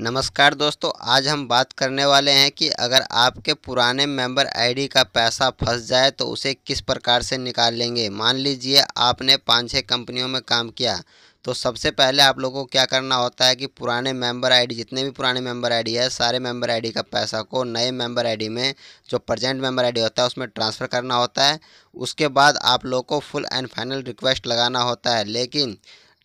नमस्कार दोस्तों आज हम बात करने वाले हैं कि अगर आपके पुराने मेंबर आईडी का पैसा फंस जाए तो उसे किस प्रकार से निकाल लेंगे मान लीजिए आपने पाँच छः कंपनियों में काम किया तो सबसे पहले आप लोगों को क्या करना होता है कि पुराने मेंबर आईडी जितने भी पुराने मेंबर आईडी है सारे मेंबर आईडी का पैसा को नए मेंबर आईडी में जो प्रजेंट मेंबर आईडी होता है उसमें ट्रांसफ़र करना होता है उसके बाद आप लोग को फुल एंड फाइनल रिक्वेस्ट लगाना होता है लेकिन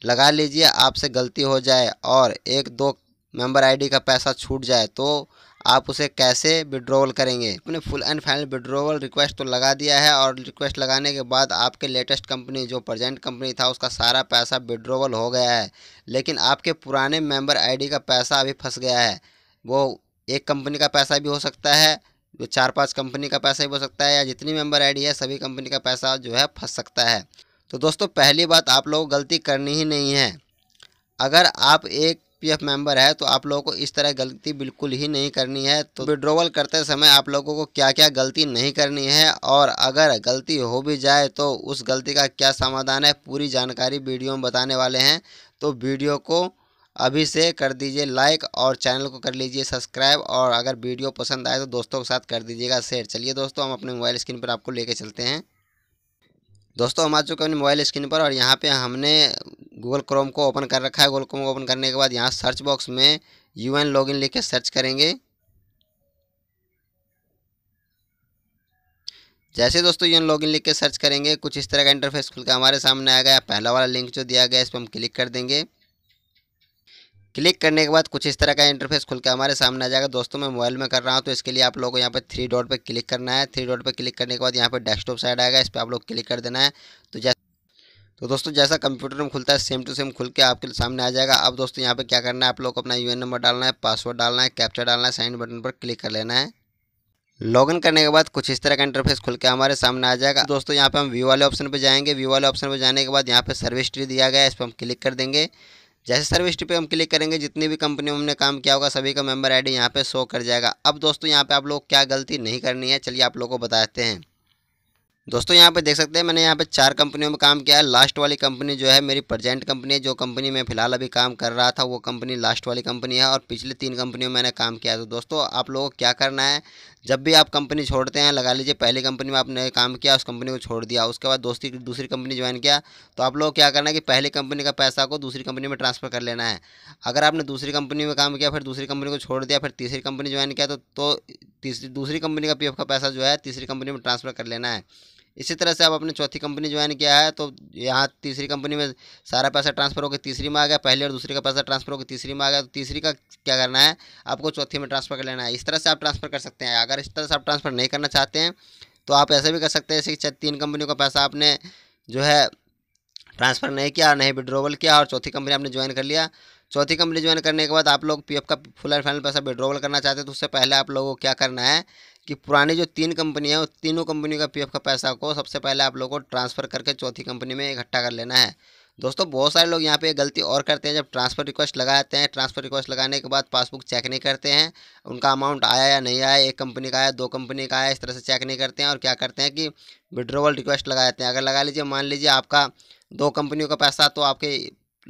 लगा लीजिए आपसे गलती हो जाए और एक दो मेंबर आईडी का पैसा छूट जाए तो आप उसे कैसे विड्रोवल करेंगे अपने full and final withdrawal request तो लगा दिया है और रिक्वेस्ट लगाने के बाद आपके लेटेस्ट कंपनी जो प्रजेंट कंपनी था उसका सारा पैसा विड्रोवल हो गया है लेकिन आपके पुराने मेंबर आईडी का पैसा अभी फंस गया है वो एक कंपनी का पैसा भी हो सकता है जो चार पाँच कंपनी का पैसा भी हो सकता है या जितनी मेम्बर आई है सभी कंपनी का पैसा जो है फंस सकता है तो दोस्तों पहली बात आप लोग गलती करनी ही नहीं है अगर आप एक पीएफ मेंबर है तो आप लोगों को इस तरह गलती बिल्कुल ही नहीं करनी है तो विड्रोवल करते समय आप लोगों को क्या क्या गलती नहीं करनी है और अगर गलती हो भी जाए तो उस गलती का क्या समाधान है पूरी जानकारी वीडियो में बताने वाले हैं तो वीडियो को अभी से कर दीजिए लाइक और चैनल को कर लीजिए सब्सक्राइब और अगर वीडियो पसंद आए तो दोस्तों के साथ कर दीजिएगा शेयर चलिए दोस्तों हम अपने मोबाइल स्क्रीन पर आपको लेके चलते हैं दोस्तों हम आ चुके हैं मोबाइल स्क्रीन पर और यहाँ पे हमने गूगल क्रोम को ओपन कर रखा है गूगल क्रोम को ओपन करने के बाद यहाँ सर्च बॉक्स में यू एन लॉग इन लिख के सर्च करेंगे जैसे दोस्तों यू एन लॉग इन लिख के सर्च करेंगे कुछ इस तरह का इंटरफेस खुल के हमारे सामने आ गया पहला वाला लिंक जो दिया गया इस पर हम क्लिक कर देंगे क्लिक करने के बाद कुछ इस तरह का इंटरफेस खुल के हमारे सामने आ जाएगा दोस्तों मैं मोबाइल में कर रहा हूँ तो इसके लिए आप लोगों को यहाँ पर थ्री डॉट पर क्लिक करना है थ्री डॉट पर क्लिक करने के बाद यहाँ पर डेस्कटॉप साइड आएगा इस पर आप लोग क्लिक कर देना है तो जैसे तो दोस्तों जैसा कंप्यूटर में खुलता है सेम टू सेम खुल के आपके सामने आ जाएगा अब दोस्तों यहाँ पे क्या करना है आप लोग को अपना यूएन नंबर डालना है पासवर्ड डालना है कैप्चर डालना है साइन बटन पर क्लिक कर लेना है लॉगिन करने के बाद कुछ इस तरह का इंटरफेस खुल के हमारे सामने आ जाएगा दोस्तों यहाँ पे हम व्यू वाले ऑप्शन पर जाएंगे व्यू वाले ऑप्शन पर जाने के बाद यहाँ पर सर्विस ट्री दिया गया है इस पर हम क्लिक कर देंगे जैसे सर्विस पे हम क्लिक करेंगे जितनी भी कंपनी में हमने काम किया होगा सभी का मेंबर आईडी यहाँ पे शो कर जाएगा अब दोस्तों यहाँ पे आप लोग क्या गलती नहीं करनी है चलिए आप लोग को बताते हैं दोस्तों यहाँ पे देख सकते हैं मैंने यहाँ पे चार कंपनियों में काम किया है लास्ट वाली कंपनी जो है मेरी प्रजेंट कंपनी है जो कंपनी में फिलहाल अभी काम कर रहा था वो कंपनी लास्ट वाली कंपनी है और पिछले तीन कंपनियों में मैंने काम किया तो दोस्तों आप लोगों को क्या करना है जब भी आप कंपनी छोड़ते हैं लगा लीजिए पहली कंपनी में आपने काम किया उस कंपनी को छोड़ दिया उसके बाद दोस्ती दूसरी कंपनी ज्वाइन किया तो आप लोग क्या करना है कि पहली कंपनी का पैसा को दूसरी कंपनी में ट्रांसफ़र कर लेना है अगर आपने दूसरी कंपनी में काम किया फिर दूसरी कंपनी को छोड़ दिया फिर तीसरी कंपनी ज्वाइन किया तो, तो तीसरी दूसरी कंपनी का पी का पैसा जो है तीसरी कंपनी में ट्रांसफ़र कर लेना है इसी तरह से आप अपने चौथी कंपनी ज्वाइन किया है तो यहाँ तीसरी कंपनी में सारा पैसा ट्रांसफर होकर तीसरी में आ गया पहले और दूसरे का पैसा ट्रांसफर होकर तीसरी में आ गया तो तीसरी का क्या करना है आपको चौथी में ट्रांसफर कर लेना है इस तरह से आप ट्रांसफर कर सकते हैं अगर इस तरह से आप ट्रांसफर नहीं करना चाहते हैं तो आप ऐसे भी कर सकते हैं जैसे तीन कंपनी का पैसा आपने जो है ट्रांसफ़र नहीं किया नहीं विड्रोवल किया और चौथी कंपनी आपने ज्वाइन कर लिया चौथी कंपनी ज्वाइन करने के बाद आप लोग पीएफ का फुल एंड फाइनल पैसा विड्रॉवल करना चाहते हैं तो उससे पहले आप लोगों को क्या करना है कि पुरानी जो तीन कंपनियाँ हैं तीनों कंपनी का पीएफ का पैसा को सबसे पहले आप लोगों को ट्रांसफ़र करके चौथी कंपनी में इकट्ठा कर लेना है दोस्तों बहुत सारे लोग यहाँ पे गलती और करते हैं जब ट्रांसफ़र रिक्वेस्ट लगाते हैं ट्रांसफ़र रिक्वेस्ट लगाने के बाद पासबुक चेक नहीं करते हैं उनका अमाउंट आया या नहीं आया एक कंपनी का आया दो कंपनी का आया इस तरह से चेक नहीं करते हैं और क्या करते हैं कि विड्रोवल रिक्वेस्ट लगा देते हैं अगर लगा लीजिए मान लीजिए आपका दो कंपनियों का पैसा तो आपके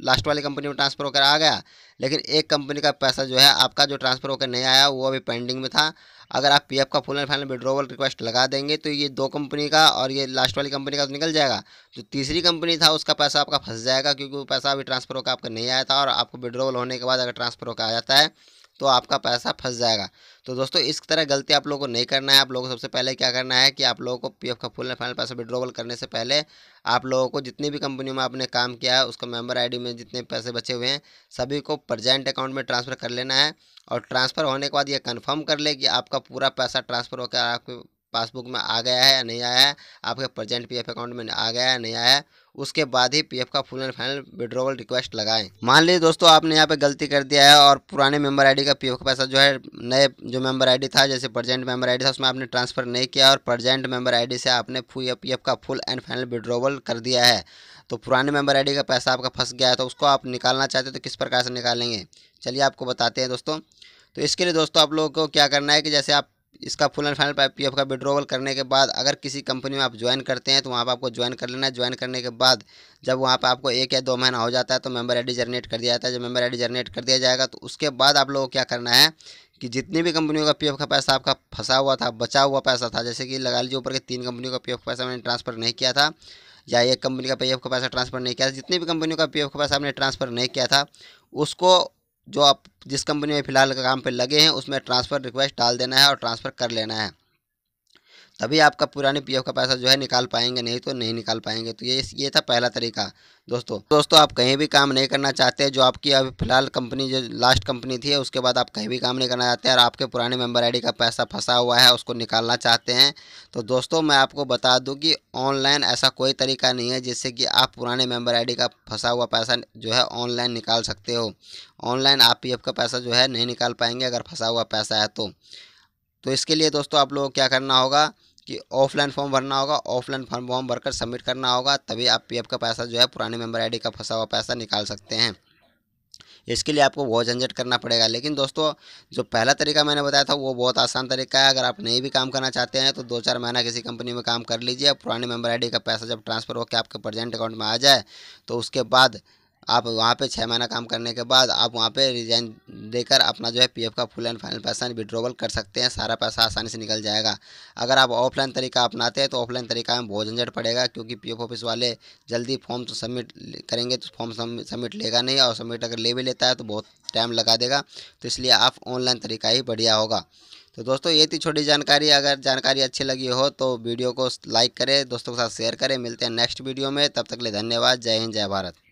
लास्ट वाली कंपनी में ट्रांसफ़र होकर आ गया लेकिन एक कंपनी का पैसा जो है आपका जो ट्रांसफ़र होकर नहीं आया वो अभी पेंडिंग में था अगर आप पीएफ का full and final withdrawal request लगा देंगे तो ये दो कंपनी का और ये लास्ट वाली कंपनी का तो निकल जाएगा जो तीसरी कंपनी था उसका पैसा आपका फंस जाएगा क्योंकि वो पैसा अभी ट्रांसफ़र होकर आपका नहीं आया था और आपको विड्रोवल होने के बाद अगर ट्रांसफ़र होकर आ जाता है तो आपका पैसा फंस जाएगा तो दोस्तों इस तरह गलती आप लोगों को नहीं करना है आप लोगों को सबसे पहले क्या करना है कि आप लोगों को पीएफ का फुल एंड फाइनल पैसा विड्रोवल करने से पहले आप लोगों को जितनी भी कंपनी में आपने काम किया है उसका मेंबर आईडी में जितने पैसे बचे हुए हैं सभी को प्रजेंट अकाउंट में ट्रांसफ़र कर लेना है और ट्रांसफ़र होने के बाद ये कन्फर्म कर ले कि आपका पूरा पैसा ट्रांसफ़र होकर आपके पासबुक में आ गया है या नहीं आया है आपके प्रेजेंट पीएफ अकाउंट में आ गया है नहीं आया है उसके बाद ही पीएफ का full and final withdrawal request लगाएं मान लीजिए दोस्तों आपने यहाँ पे गलती कर दिया है और पुराने मेंबर आईडी का पीएफ का पैसा जो है नए जो मेंबर आईडी था जैसे प्रजेंट मेंबर आईडी था उसमें आपने ट्रांसफर नहीं किया और प्रजेंट मेंबर आईडी से आपने पी एफ का फुल एंड फाइनल विड्रोवल कर दिया है तो पुराने मेंबर आईडी का पैसा आपका फंस गया है तो उसको आप निकालना चाहते हो तो किस प्रकार से निकालेंगे चलिए आपको बताते हैं दोस्तों तो इसके लिए दोस्तों आप लोगों को क्या करना है कि जैसे आप इसका full and final P F का विड्रोवल करने के बाद अगर किसी कंपनी में आप ज्वाइन करते हैं तो वहाँ पर आपको ज्वाइन कर लेना है ज्वाइन करने के बाद जब वहाँ पर आपको एक या दो महीना हो जाता है तो मेंबर आई जनरेट कर दिया जाता है जब मेंबर आई जनरेट कर दिया जाएगा तो उसके बाद आप लोगों को क्या करना है कि जितनी भी कंपनियों का पीएफ का पैसा आपका फंसा हुआ था बचा हुआ पैसा था जैसे कि लगा लीजिए ऊपर के तीन कंपनियों का पीएफ का पैसा मैंने ट्रांसफर नहीं किया था या एक कंपनी का पीएफ का पैसा ट्रांसफर नहीं किया था जितनी भी कंपनियों का पीएफ का पैसा आपने ट्रांसफर नहीं किया था उसको जो आप जिस कंपनी में फ़िलहाल काम पर लगे हैं उसमें ट्रांसफ़र रिक्वेस्ट डाल देना है और ट्रांसफ़र कर लेना है तभी आपका पुराने पी का पैसा जो है निकाल पाएंगे नहीं तो नहीं निकाल पाएंगे तो ये ये था पहला तरीका दोस्तों दोस्तों आप कहीं भी काम नहीं करना चाहते जो आपकी अभी फिलहाल कंपनी जो लास्ट कंपनी थी उसके बाद आप कहीं भी काम नहीं करना चाहते और आपके पुराने मेंबर आईडी का पैसा फंसा हुआ है उसको निकालना चाहते हैं तो दोस्तों मैं आपको बता दूँ कि ऑनलाइन ऐसा कोई तरीका नहीं है जिससे कि आप पुराने मेम्बर आई का फंसा हुआ पैसा जो है ऑनलाइन निकाल सकते हो ऑनलाइन आप पी का पैसा जो है नहीं निकाल पाएंगे अगर फंसा हुआ पैसा है तो तो इसके लिए दोस्तों आप लोगों को क्या करना होगा कि ऑफलाइन फॉर्म भरना होगा ऑफलाइन फॉर्म फॉर्म भरकर सबमिट करना होगा तभी आप पीएफ का पैसा जो है पुराने मेंबर आईडी का फंसा हुआ पैसा निकाल सकते हैं इसके लिए आपको बहुत झंझट करना पड़ेगा लेकिन दोस्तों जो पहला तरीका मैंने बताया था वो बहुत आसान तरीका है अगर आप नहीं भी काम करना चाहते हैं तो दो चार महीना किसी कंपनी में काम कर लीजिए पुराने मेंबर आई का पैसा जब ट्रांसफ़र होकर आपके प्रजेंट अकाउंट में आ जाए तो उसके बाद आप वहाँ पे छः महीना काम करने के बाद आप वहाँ पे रिजाइन देकर अपना जो है पीएफ का फुल एंड फाइनल पैसा विड्रोवल कर सकते हैं सारा पैसा आसानी से निकल जाएगा अगर आप ऑफलाइन तरीका अपनाते हैं तो ऑफलाइन तरीका में बहुत झंझट पड़ेगा क्योंकि पीएफ ऑफिस वाले जल्दी फॉर्म तो सबमिट करेंगे तो फॉर्म सबमिट लेगा नहीं और सबमिट अगर ले भी लेता है तो बहुत टाइम लगा देगा तो इसलिए आप ऑनलाइन तरीका ही बढ़िया होगा तो दोस्तों ये थी छोटी जानकारी अगर जानकारी अच्छी लगी हो तो वीडियो को लाइक करें दोस्तों के साथ शेयर करें मिलते हैं नेक्स्ट वीडियो में तब तक ले धन्यवाद जय हिंद जय भारत